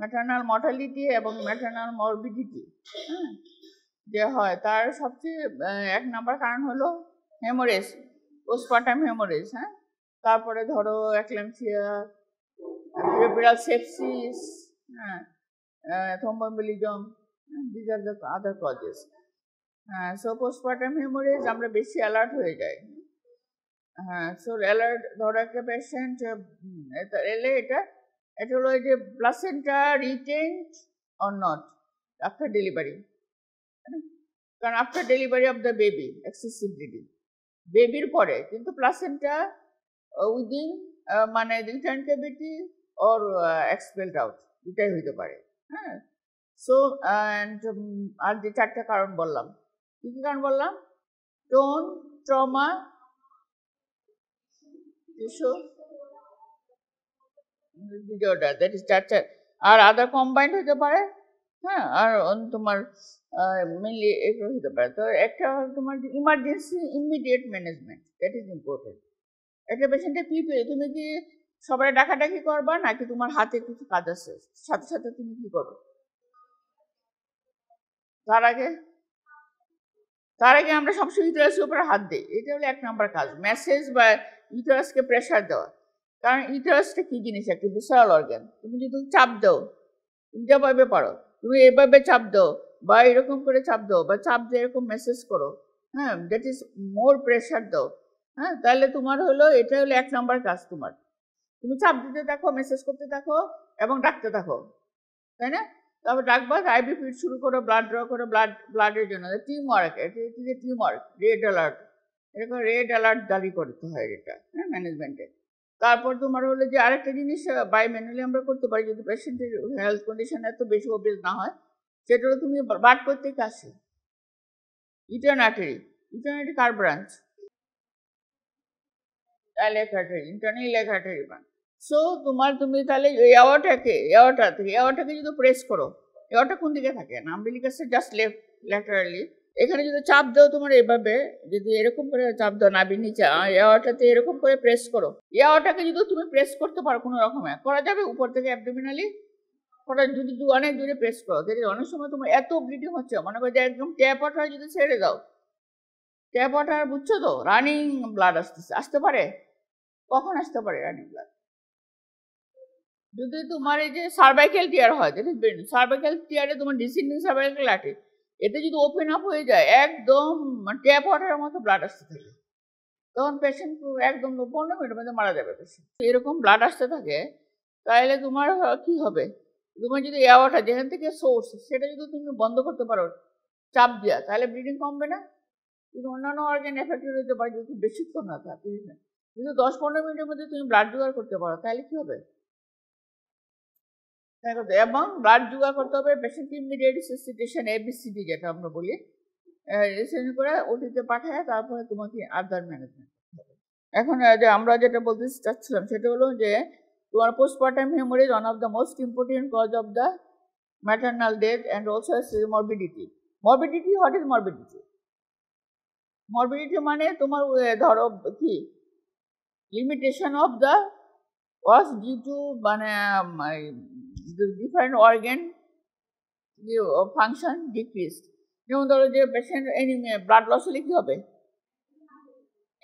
Maternal mortality এবং maternal morbidity হ্যাঁ যে হয় তার সবচেয়ে এক নাম্বার কারণ হলো হেমোরেজ পোস্টপার্টাম হেমোরেজ হ্যাঁ তারপরে ধরো অ্যাক্লামসিয়া সেপসিস হ্যাঁ thromboembolism these are the other causes হ্যাঁ সো পোস্টপার্টাম হেমোরেজ আমরা বেশি অ্যালার্ট হয়ে যাই হ্যাঁ সো অ্যালার্ট ধরো একটা পেশেন্ট এলে এটা এটা হলো যে placenta retained or not after delivery কারণ after delivery of the baby excessive bleeding বেবির পরে কিন্তু প্লাসেন্টা উইদিন uh, uh, মানে return cavity or expelled out দুটাই হইতে পারে হ্যাঁ সো অ্যান্ড um, আর যে চারটা কারণ বললাম কী কী কারণ বললাম tone trauma tissue that is আর আদার কম্বাইন্ড হতে পারে হ্যাঁ আর তোমার মেনলি এগুলো হতে পারে তো একটা তোমার emergency immediate management that is important একটা পেশেন্টের কী পেয়ে তুমি কি সবাই ডাকাডাকি করবা নাকি তোমার হাতে কিছু কাজ আছে সাথে সাথে তুমি কি করো তার আগে তার আগে আমরা সবসময় ইতিহাসের উপরে হাত দিই এটা হলো এক নম্বর কাজ মেসেজ বা ইতিহাসকে প্রেশার দেওয়া কারণ ইউটারাসটা কি জিনিস একটা বিশাল অর্গ্যান তুমি যদি চাপ দাও তুমি যেভাবে পারো তুমি এভাবে চাপ দাও বা এরকম করে চাপ দাও বা চাপ দিয়ে এরকম মেসেজ করো হ্যাঁ দ্যাট ইজ মোর প্রেশার দাও হ্যাঁ তাহলে তোমার হলো এটা হলো এক নম্বর কাজ তোমার তুমি চাপ দিতে থাকো মেসেজ করতে থাকো এবং ডাকতে থাকো তাই না তারপর ডাকবা আইবি ফিড শুরু করো ব্লাড ড্র করো ব্লাড ব্লাডের জন্য টিম ওয়ার্ক এটা যে টিম ওয়ার্ক রেড অ্যালার্ট এরকম রেড অ্যালার্ট জারি করতে হয় এটা হ্যাঁ ম্যানেজমেন্টের তারপর তোমার হলো যে আরেকটা জিনিস বাই আমরা করতে পারি যদি পেশেন্টের হেলথ কন্ডিশন এত বেশি ওবেজ না হয় সেটা হলো তুমি বাট করতে কাশি ইটার্ন আর্টারি কার ব্রাঞ্চ লেগ আর্টারি ইন্টারনাল লেখাটারি ব্রাঞ্চ সো তোমার তুমি তাহলে এওয়াটাকে এওয়াটা থেকে এওয়াটাকে যদি প্রেস করো এওয়াটা কোন দিকে থাকে না জাস্ট লেফট ল্যাটারালি এখানে যদি চাপ দাও তোমার এভাবে যদি এরকম করে চাপ দাও নাবি নিচে ইয়াটাতে এরকম করে প্রেস করো ইয়াটাকে যদি তুমি প্রেস করতে পারো কোনো রকমে করা যাবে উপর থেকে অ্যাবডোমিনালি করা যদি অনেক দূরে প্রেস করো যদি অনেক সময় তোমার এত ব্লিডিং হচ্ছে মনে করো যে একদম ট্যাপ ওয়াটার যদি ছেড়ে দাও ট্যাপ ওয়াটার বুঝছো তো রানিং ব্লাড আসতেছে আসতে পারে কখন আসতে পারে রানিং ব্লাড যদি তোমার এই যে সার্ভাইকেল টিয়ার হয় সার্ভাইকেল টিয়ারে তোমার ডিসিডিং সার্ভাইকেল আটে এতে যদি ওপেন আপ হয়ে যায় একদম ট্যাপ মানে ওয়াটারের মতো ব্লাড আসতে থাকে তখন পেশেন্ট একদম পনেরো মিনিটের মধ্যে মারা যাবে পেশেন্ট এরকম ব্লাড আসতে থাকে তাহলে তোমার কি হবে তোমার যদি অ্যাওয়াটা যেখান থেকে সোর্স সেটা যদি তুমি বন্ধ করতে পারো চাপ দেওয়া তাহলে ব্লিডিং কমবে না কিন্তু অন্যান্য অর্গান এফেক্টেড হতে পারে যদি বেশিক্ষণ না থাকে কিন্তু দশ পনেরো মিনিটের মধ্যে তুমি ব্লাড জোগাড় করতে পারো তাহলে কি হবে এবং ব্লাড জোগাড় করতে হবে পেশেন্ট ইমিডিয়েট সিস্টিটেশন এবিসিডি যেটা আমরা বলি রেজিস্ট্রেশন করে ওটিতে পাঠায় তারপরে তোমাকে আদার ম্যানেজমেন্ট এখন যে আমরা যেটা বলতে চাচ্ছিলাম সেটা হলো যে তোমার postpartum haemorrhage one of the most important cause of the maternal death and also morbidity morbidity what is morbidity morbidity মানে তোমার ধরো কি limitation of the was due to মানে the different organ the uh, function decreased যেমন ধরো যে patient anaemia blood loss হলে কি হবে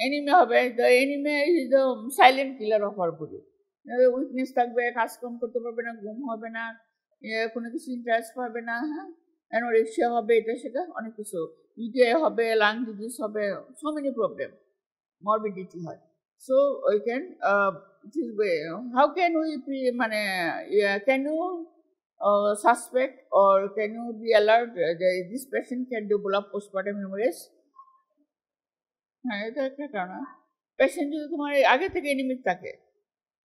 এনিমিয়া হবে the anaemia is the silent killer of our body weakness থাকবে কাজকর্ম করতে পারবে না ঘুম হবে না কোনো কিছু ইন্টারেস্ট পাবে না হ্যাঁ অ্যানোরেক্সিয়া হবে এটা সেটা অনেক কিছু ইউটিআই e হবে লাং ডিজিজ হবে সো মেনি প্রবলেম মরবিডিটি হয় so we can this way, how can we, pre, mane, can you uh, suspect or can you be alert that this patient can develop postpartum hemorrhage? হ্যাঁ এটা একটা কারণ patient যদি তোমার আগে থেকে anaemic থাকে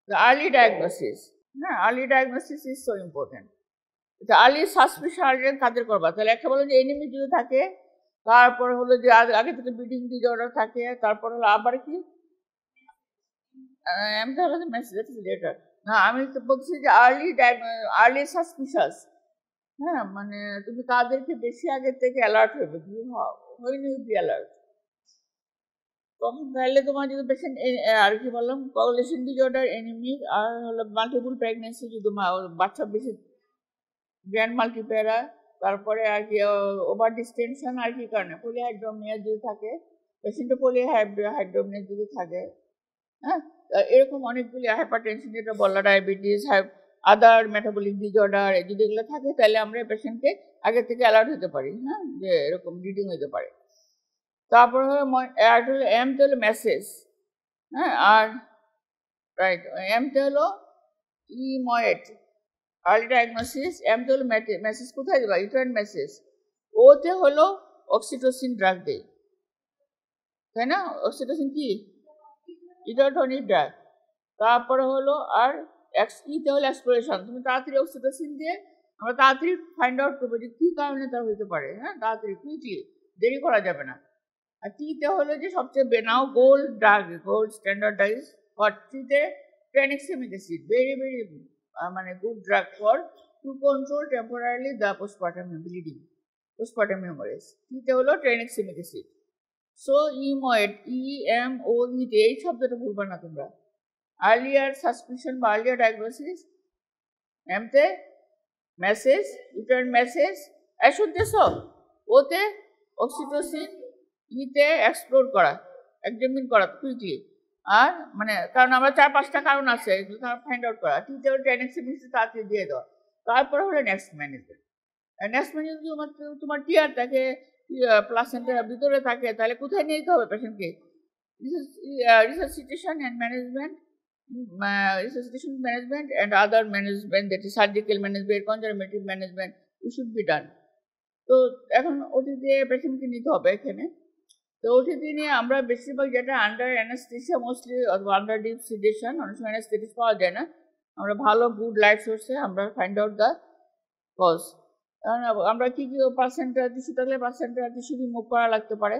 the early diagnosis না early diagnosis is so important the early suspicion early কাদের করবা তাহলে একটা বলেন যে এনিমিক যদি থাকে তারপর হলো যে আগে থেকে ব্লিডিং ডিজর্ডার থাকে তারপর হলো আবার কি I'm talking about message later. না আমি তো বলছি যে আর্লি আর্লি সাসপিশাস হ্যাঁ মানে তুমি কাদেরকে বেশি আগে থেকে অ্যালার্ট হবে তুমি হয়ে নিউ বি অ্যালার্ট তখন তাহলে তোমার যদি পেশেন্ট আর কি বললাম কগলেশন ডিজর্ডার এনিমিক আর হলো মাল্টিপুল প্রেগনেন্সি যদি বাচ্চা বেশি গ্র্যান্ড মাল্টিপেরা তারপরে আর কি ওভার ডিস্টেনশন আর কি কারণে পোলিহাইড্রোমিয়া যদি থাকে পেশেন্টে পোলিহাইড্রোমিয়া যদি থাকে হ্যাঁ এরকম অনেকগুলি হাইপার টেনশন যেটা বলা ডায়াবেটিস আদার মেটাবলিক ডিজর্ডার যদি এগুলো থাকে তাহলে আমরা পেশেন্টকে আগে থেকে অ্যালার্ট হতে পারি হ্যাঁ যে এরকম ব্লিডিং হতে পারে তারপর হলো অ্যাড হলো তো হলো মেসেজ হ্যাঁ আর রাইট এম তো হলো ইময়েট আর্লি ডায়াগনোসিস তো হলো মেসেজ কোথায় দেবা ইউটার মেসেজ ওতে হলো অক্সিটোসিন ড্রাগ দেয় তাই না অক্সিটোসিন কি ইডাটনি ড্যাক তারপরে হলো আর এক্স ইতে হলো এক্সপ্লোরেশন তুমি তাড়াতাড়ি অক্সিটোসিন দিয়ে আমরা তাড়াতাড়ি ফাইন্ড আউট করবো যে কী কারণে তা হইতে পারে হ্যাঁ তাড়াতাড়ি কুইকলি দেরি করা যাবে না আর টিতে হলো যে সবচেয়ে বেনাও গোল্ড ড্রাগ গোল্ড স্ট্যান্ডার্ডাইজ হট টিতে ট্রেনিক্সিমিক অ্যাসিড ভেরি ভেরি মানে good drug for to control temporarily the postpartum bleeding postpartum memories টিতে হলো ট্রেনিক্সিমিক অ্যাসিড সো ইময়েড ই এম ও ইতে এই শব্দটা ভুলবে না তোমরা আর্লিয়ার সাসপিশন বা আর্লিয়ার ডায়াগনোসিস এমতে মেসেজ ইউটার মেসেজ অ্যাসুতে সব ওতে অক্সিটোসিন ইতে এক্সপ্লোর করা এক্সামিন করা কুইকলি আর মানে কারণ আমরা চার পাঁচটা কারণ আছে ফাইন্ড আউট করা টিতে ওর তাড়াতাড়ি দিয়ে দেওয়া তারপরে হলো নেক্সট ম্যানেজমেন্ট নেক্সট ম্যানেজমেন্ট তোমার তোমার টিয়ার তাকে ইএ প্লাসেন্টা ভিতরে থাকে তাহলে কোথায় নিতে হবে پیشنকে this is research situation and management situation management and other management that is surgical management conservative management would should be done তো এখন ওটি দিয়ে پیشنকে নিতে হবে এখানে তো ওটি নিয়ে আমরা বেশিরভাগ যেটা under anaesthesia mostly under deep situation on site is called ইনা আমরা ভালো গুড লাইফ সরসে আমরা फाइंड आउट দা কজ আমরা কি কি পার্সেন্টার টিস্যু থাকলে পার্সেন্টার টিস্যু রিমুভ করা লাগতে পারে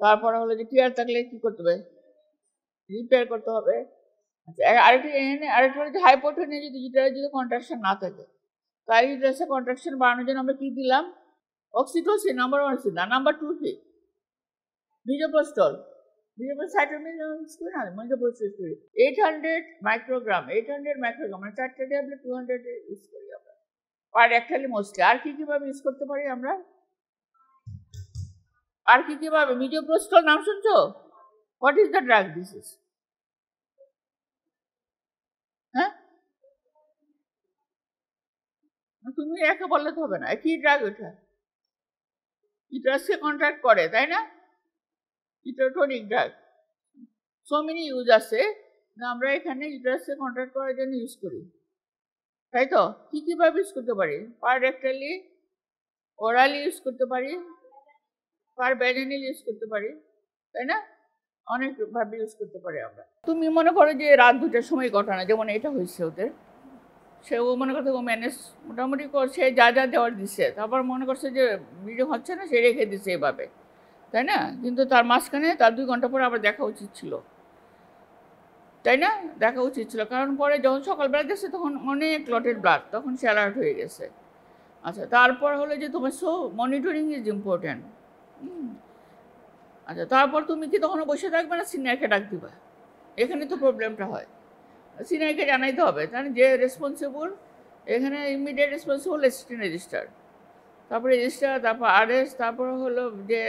তারপরে হলো যে টিয়ার থাকলে কি করতে হবে রিপেয়ার করতে হবে আচ্ছা আরেকটি এনে আরেকটি হলো যে হাইপোটোনে যদি যেটা যদি কন্ট্রাকশন না থাকে তাই ইউটারাসে কন্ট্রাকশন বাড়ানোর জন্য আমরা কী দিলাম অক্সিটোসি নাম্বার ওয়ান সি না number two see misoprostol eight hundred microgram eight hundred microgram মানে চারটে ট্যাবলেট টু হান্ড্রেড ইউজ করি আর অ্যাকচুয়ালি মোস্টলি আর কি কিভাবে ইউজ করতে পারি আমরা আর কী মিডিয় মিডিওগ্রোস্টল নাম শুনছো what is the drug disease হ্যাঁ তুমি একে বললে তো হবে না কি ড্রাগ ওটা ইটাসকে কন্ট্রাক্ট করে তাই না uterotonic drug so many use আছে আমরা এখানে ইটাসকে কন্ট্রাক্ট করার জন্য ইউজ করি তাই তো কী কীভাবে ইউজ করতে পারি পার রেক্টালি ওরালি ইউজ করতে পারি পার ব্যাজেনিল ইউজ করতে পারি তাই না অনেকভাবে ইউজ করতে পারি আমরা তুমি মনে করো যে রাত দুটার সময় ঘটনা যেমন এটা হয়েছে ওদের সে ও মনে করছে ও ম্যানেজ মোটামুটি করছে যা যা দেওয়ার দিচ্ছে তারপর মনে করছে যে ভিডিও হচ্ছে না সে রেখে দিচ্ছে এভাবে তাই না কিন্তু তার মাঝখানে তার দুই ঘন্টা পরে আবার দেখা উচিত ছিল তাই না দেখা উচিত ছিল কারণ পরে যখন সকালবেলা গেছে তখন অনেক লটের ব্লাড তখন সে অ্যালার্ট হয়ে গেছে আচ্ছা তারপর হলো যে তোমার সো মনিটরিং ইজ ইম্পর্ট্যান্ট আচ্ছা তারপর তুমি কি তখন বসে থাকবে না সিনিয়রকে ডাক দিবা এখানে তো প্রবলেমটা হয় সিনিয়রকে জানাইতে হবে কারণ যে রেসপন্সিবল এখানে ইমিডিয়েট রেসপন্সিবল অ্যাসিস্ট্যান্ট রেজিস্টার তারপর রেজিস্টার তারপর এস তারপর হলো যে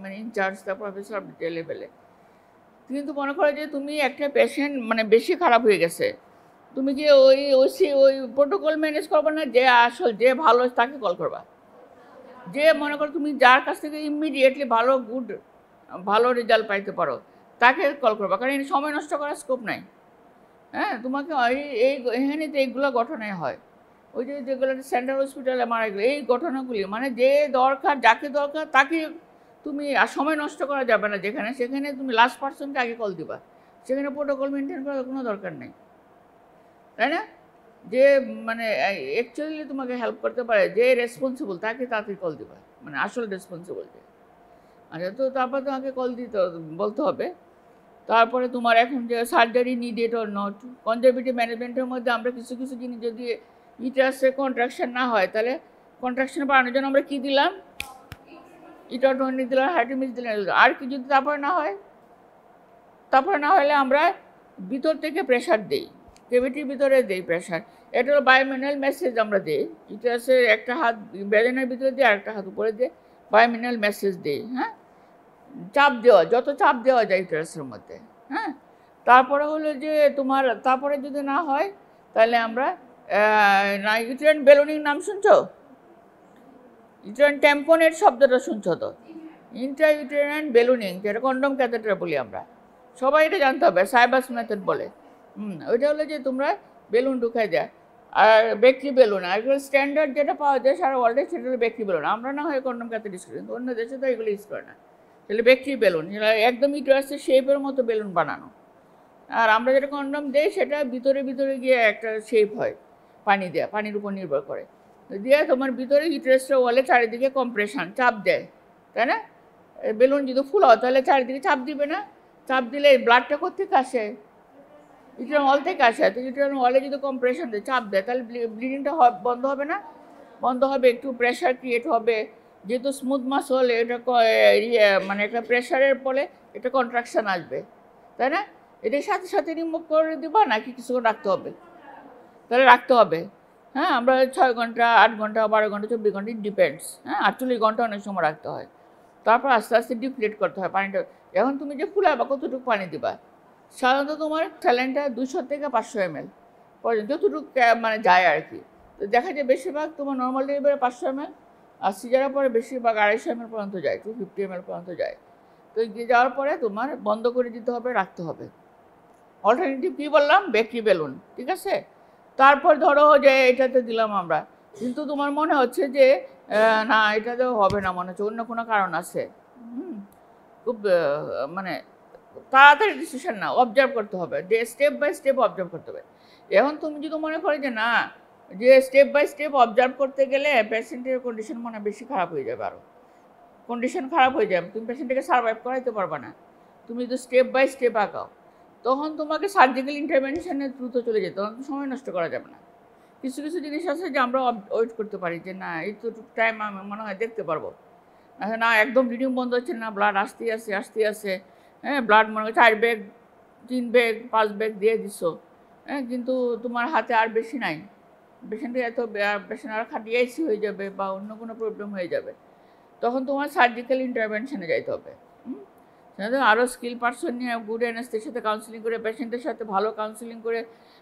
মানে ইনচার্জ তারপর অফিসার লেভেলে কিন্তু মনে করো যে তুমি একটা পেশেন্ট মানে বেশি খারাপ হয়ে গেছে তুমি যে ওই ওই ওই প্রোটোকল ম্যানেজ করবে না যে আসল যে ভালো তাকে কল করবা যে মনে করো তুমি যার কাছ থেকে ইমিডিয়েটলি ভালো গুড ভালো রেজাল্ট পাইতে পারো তাকে কল করবা কারণ সময় নষ্ট করার স্কোপ নাই হ্যাঁ তোমাকে এই তো এইগুলো ঘটনায় হয় ওই যেগুলো সেন্ট্রাল হসপিটালে মারা গেলো এই ঘটনাগুলি মানে যে দরকার যাকে দরকার তাকে তুমি আর সময় নষ্ট করা যাবে না যেখানে সেখানে তুমি লাস্ট পার্সনকে আগে কল দিবা সেখানে প্রোটোকল মেনটেন করার কোনো দরকার নেই তাই না যে মানে অ্যাকচুয়ালি তোমাকে হেল্প করতে পারে যে রেসপন্সিবল তাকে তাড়াতাড়ি কল দিবা মানে আসল রেসপন্সিবল যে আচ্ছা তো তারপর তোমাকে কল দিতে বলতে হবে তারপরে তোমার এখন যে surgery needed or not conservative ম্যানেজমেন্টের মধ্যে আমরা কিছু কিছু জিনিস যদি ইটার্সে কন্ট্রাকশন না হয় তাহলে কন্ট্রাকশান বাড়ানোর জন্য আমরা কী দিলাম ইটা টোয়েন্টি দিলেন মিস দিলেন আর কি যদি তারপরে না হয় তারপরে না হলে আমরা ভিতর থেকে প্রেশার দিই কেভিটির ভিতরে দিই প্রেশার এটা হলো বায়োমিনাল মেসেজ আমরা দিই ইতিহাসের একটা হাত বেদনের ভিতরে দিই আর একটা হাত উপরে দিয়ে বায়োমিনাল মেসেজ দিই হ্যাঁ চাপ দেওয়া যত চাপ দেওয়া যায় ইতিহাসের মধ্যে হ্যাঁ তারপরে হলো যে তোমার তারপরে যদি না হয় তাহলে আমরা নাইট্রেন বেলুনিং নাম শুনছো ইউটেরাইন ট্যাম্পনের শব্দটা শুনছ তো ইন্ট্রা ইউটেরাইন বেলুনিং যেটা কন্ডম ক্যাথেটার বলি আমরা সবাই এটা জানতে হবে সাইবাস মেথড বলে হুম ওইটা হলো যে তোমরা বেলুন ঢুকাই দেয় আর বেকরি বেলুন আর স্ট্যান্ডার্ড যেটা পাওয়া যায় সারা ওয়ার্ল্ডে সেটা হলো বেকরি বেলুন আমরা না হয় কন্ডম ক্যাথেট ইউজ করি কিন্তু অন্য দেশে তো এগুলো ইউজ করে না তাহলে বেকরি বেলুন একদম ইউটারাসের শেপের মতো বেলুন বানানো আর আমরা যেটা কন্ডম দেই সেটা ভিতরে ভিতরে গিয়ে একটা শেপ হয় পানি দেওয়া পানির উপর নির্ভর করে দিয়ে তোমার ভিতরে হিট ওয়ালে চারিদিকে কম্প্রেশন চাপ দেয় তাই না বেলুন যদি ফুল হয় তাহলে চারিদিকে চাপ দিবে না চাপ দিলে ব্লাডটা কোথেকে আসে ইটার ওয়াল থেকে আসে তো ইটার ওয়ালে যদি কম্প্রেশন দেয় চাপ দেয় তাহলে ব্লিডিংটা বন্ধ হবে না বন্ধ হবে একটু প্রেশার ক্রিয়েট হবে যেহেতু স্মুথ মাসল এটা ইয়ে, মানে একটা প্রেশারের ফলে এটা কন্ট্রাকশান আসবে তাই না এটা সাথে সাথে রিমুভ করে দেবা নাকি কিছুক্ষণ রাখতে হবে তাহলে রাখতে হবে হ্যাঁ আমরা ছয় ঘন্টা আট ঘন্টা বারো ঘন্টা চব্বিশ ঘন্টা ডিপেন্ডস হ্যাঁ আটচল্লিশ ঘন্টা অনেক সময় রাখতে হয় তারপর আস্তে আস্তে ডিপ্লেট করতে হয় পানিটা এখন তুমি যে বা কতটুকু পানি দিবা সাধারণত তোমার স্যালাইনটা দুশো থেকে পাঁচশো এম এল পর্যন্ত যতটুকু মানে যায় আর কি তো দেখা যায় বেশিরভাগ তোমার নর্মাল ডেলিভারি পাঁচশো এম এল আর সিজারের পরে বেশিরভাগ আড়াইশো এম এল পর্যন্ত যায় টু ফিফটি এম এল পর্যন্ত যায় তো যাওয়ার পরে তোমার বন্ধ করে দিতে হবে রাখতে হবে অল্টারনেটিভ কী বললাম বেকরি বেলুন ঠিক আছে তারপর ধরো যে এটাতে দিলাম আমরা কিন্তু তোমার মনে হচ্ছে যে না তো হবে না মনে হচ্ছে অন্য কোনো কারণ আছে খুব মানে তাড়াতাড়ি ডিসিশন না অবজার্ভ করতে হবে যে স্টেপ বাই স্টেপ অবজার্ভ করতে হবে এখন তুমি যদি মনে করো যে না যে স্টেপ বাই স্টেপ অবজার্ভ করতে গেলে পেশেন্টের কন্ডিশন মনে বেশি খারাপ হয়ে যাবে আরও কন্ডিশন খারাপ হয়ে যাবে তুমি পেশেন্টকে সার্ভাইভ করাইতে পারবে না তুমি যদি স্টেপ বাই স্টেপ আঁকাও তখন তোমাকে সার্জিক্যাল ইন্টারভেনশনের দ্রুত চলে যেত তখন সময় নষ্ট করা যাবে না কিছু কিছু জিনিস আছে যে আমরা ওয়েট করতে পারি যে না এই তো টাইম আমি মনে হয় দেখতে পারবো আচ্ছা, না একদম ব্লিডিং বন্ধ হচ্ছে না ব্লাড আসতেই আসে আসতে আসে হ্যাঁ ব্লাড মনে হয় চার ব্যাগ তিন ব্যাগ পাঁচ ব্যাগ দিয়ে দিছো হ্যাঁ কিন্তু তোমার হাতে আর বেশি নাই পেশেন্টকে এত পেশেন্ট আর খাটিয়েছি হয়ে যাবে বা অন্য কোনো প্রবলেম হয়ে যাবে তখন তোমার সার্জিক্যাল ইন্টারভেনশানে যাইতে হবে হুম সেজন্য আরও স্কিল পার্সন নিয়ে গুড এনএসদের সাথে কাউন্সিলিং করে পেশেন্টের সাথে ভালো কাউন্সিলিং করে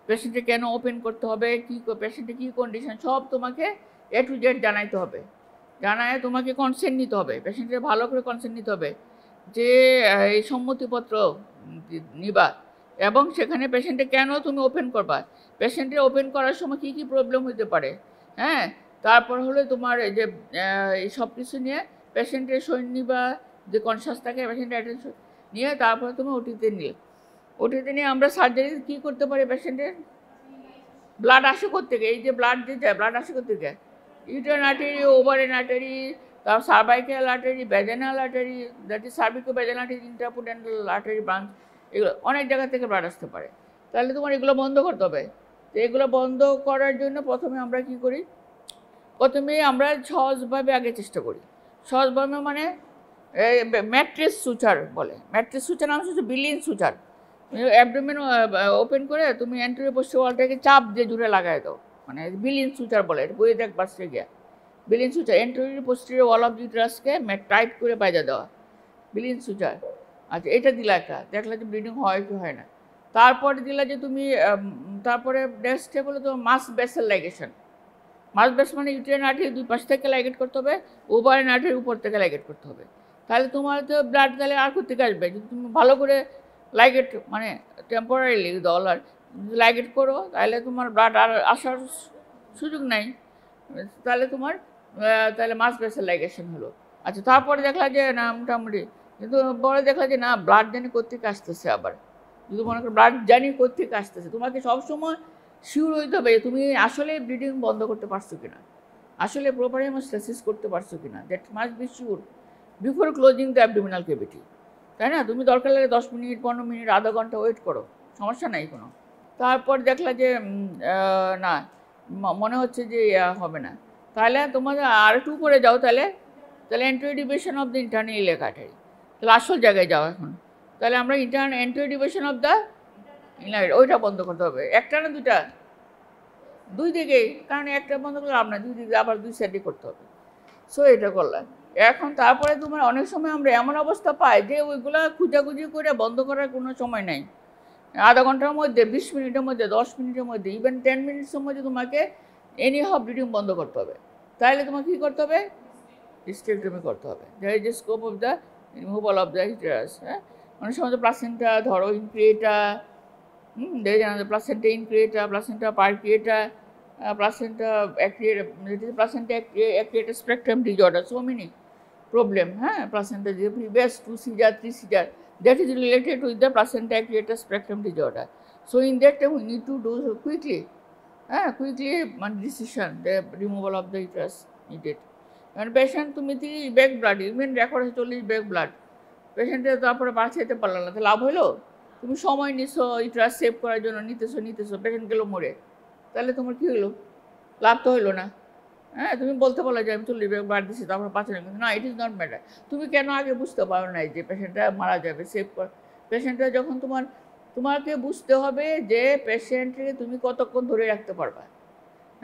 পেশেন্টকে কেন ওপেন করতে হবে কী পেশেন্টে কী কন্ডিশন সব তোমাকে এ টু জেড জানাইতে হবে জানায় তোমাকে কনসেন্ট নিতে হবে পেশেন্টের ভালো করে কনসেন্ট নিতে হবে যে এই সম্মতিপত্র নিবা এবং সেখানে পেশেন্টে কেন তুমি ওপেন করবা পেশেন্টে ওপেন করার সময় কী কী প্রবলেম হতে পারে হ্যাঁ তারপর হলে তোমার যে এই সব কিছু নিয়ে পেশেন্টের সৈন্য নিবা যে কনসাস থাকে প্যাশেন্টের অ্যাটেনশন নিয়ে তারপরে তুমি ওটিতে নিয়ে ওটিতে নিয়ে আমরা সার্জারি কী করতে পারি পেশেন্টের ব্লাড আসে করতে গে এই যে ব্লাড যে যায় ব্লাড আসে করতে থেকে ইউটার্ন আর্টারি ওভারেন আর্টারি তারপর cervical artery vaginal artery that is cervico ব্যাজেন আর্টারি ইন্টারপুডেন্টাল আর্টারি ব্রাঞ্চ এগুলো অনেক জায়গা থেকে ব্লাড আসতে পারে তাহলে তোমার এগুলো বন্ধ করতে হবে তো এগুলো বন্ধ করার জন্য প্রথমে আমরা কি করি প্রথমে আমরা সহজভাবে আগে চেষ্টা করি সহজভাবে মানে ম্যাট্রেস সুচার বলে ম্যাট্রেস সুচার নাম হচ্ছে বিলিন সুচার অ্যাবডোমেন ওপেন করে তুমি অ্যান্টোরিও ওয়ালটাকে চাপ দিয়ে জুড়ে লাগায় দাও মানে বিলিন সুচার বলে এটা বইয়ে দেখ বাসে গিয়া বিলিন সুচার অ্যান্টোরিও পোস্টের ওয়াল অফ ইউট্রাসকে টাইট করে বাজা দেওয়া বিলিন সুচার আচ্ছা এটা দিলা একটা দেখলা যে ব্লিডিং হয় কি হয় না তারপরে দিলা যে তুমি তারপরে নেক্সটে বলে তোমার mass vessel ligation mass base মানে ইউট্রিয়ান আর্টের দুই পাশ থেকে লাইগেট করতে হবে ওভারেন আর্টির উপর থেকে লাইগেট করতে হবে তাহলে তোমার তো ব্লাড তাহলে আর করতে আসবে যদি তুমি ভালো করে লাইগেট মানে টেম্পোরারিলি দল আর লাইগেট করো তাহলে তোমার ব্লাড আর আসার সুযোগ নাই তাহলে তোমার তাহলে মাস পেসের লাইগেশন হলো আচ্ছা তারপরে দেখলা যে না মোটামুটি কিন্তু পরে দেখলা যে না ব্লাড জানি করতে আসতেছে আবার যদি মনে করো ব্লাড জানি করতে আসতেছে তোমাকে সবসময় শিওর হইতে হবে তুমি আসলে ব্লিডিং বন্ধ করতে পারছো কিনা আসলে প্রপার হেমোস্টাসিস করতে পারছো কিনা that must be sure before closing the abdominal cavity তাই না তুমি দরকার লাগে দশ মিনিট পনেরো মিনিট আধা ঘন্টা ওয়েট করো সমস্যা নাই কোনো তারপর দেখলা যে না মনে হচ্ছে যে হবে না তাহলে তোমাদের আর একটু করে যাও তাহলে তাহলে entry of the internal iliac artery তাহলে আসল জায়গায় যাও এখন তাহলে আমরা inter entry division of the ওইটা বন্ধ করতে হবে একটা না দুটা দুই দিকেই কারণ একটা বন্ধ করলে আপনার দুই দিকে আবার দুই সাইডে করতে হবে সো এটা করলাম এখন তারপরে তোমার অনেক সময় আমরা এমন অবস্থা পাই যে ওইগুলো খুঁজাখুঁজি করে বন্ধ করার কোনো সময় নাই আধা ঘন্টার মধ্যে বিশ মিনিটের মধ্যে দশ মিনিটের মধ্যে ইভেন টেন মিনিটসের মধ্যে তোমাকে এনি হব ব্লিডিং বন্ধ করতে হবে তাহলে তোমাকে কী করতে হবে হিস্টেক্টমি করতে হবে that is the scope of the removal of the uterus হ্যাঁ অনেক সময় তো প্লাসেন্টা ধরো ইনক্রিয়েটা হুম দেয় জানা placenta increta placenta percreta placenta accreta placenta accreta spectrum disorder so many. problem, huh? placenta brevis, to seizure, three seizure. That is related with the placenta creator spectrum disorder. So in that time we need to do quickly, huh? quickly one decision, the removal of the uterus needed. And patient to me back blood, even record has only back blood. Patient is the the palala, lab hello. To তারপরে বাঁচাইতে পারলো না লাভ হলো তুমি সময় নিছো ইটার save করার জন্য নিতেছো নিতেছো পেশেন্ট গেলো মরে তাহলে তোমার কী হলো লাভ তো হলো না হ্যাঁ তুমি বলতে পারো যে আমি চল্লিশ ব্যাগ বাদ দিচ্ছি তারপর পাঁচ কিন্তু না ইট ইজ নট ম্যাটার তুমি কেন আগে বুঝতে পারো নাই যে পেশেন্টটা মারা যাবে সেভ কর পেশেন্টটা যখন তোমার তোমাকে বুঝতে হবে যে পেশেন্টকে তুমি কতক্ষণ ধরে রাখতে পারবা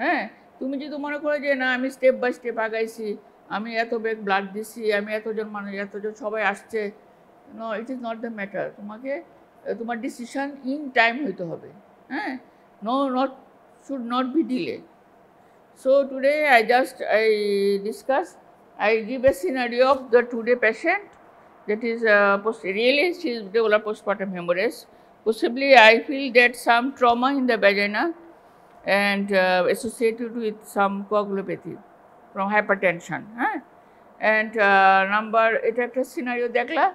হ্যাঁ তুমি যদি মনে করো যে না আমি স্টেপ বাই স্টেপ আগাইছি আমি এত বেগ ব্লাড দিছি আমি এতজন মানুষ এতজন সবাই আসছে no it is not the matter তোমাকে তোমার ডিসিশান ইন টাইম হইতে হবে হ্যাঁ no not should not be delay So today I just I discuss, I give a scenario of the today patient that is uh, post really she is developed postpartum hemorrhage. Possibly I feel that some trauma in the vagina and uh, associated with some coagulopathy from hypertension. Huh? And uh, number it and number এটা একটা scenario দেখলাম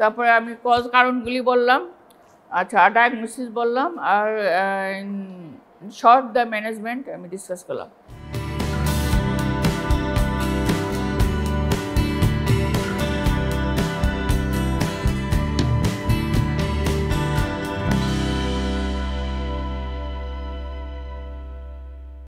তারপরে আমি cause কারণগুলি বললাম আচ্ছা diagnosis বললাম in short the management আমি discuss করলাম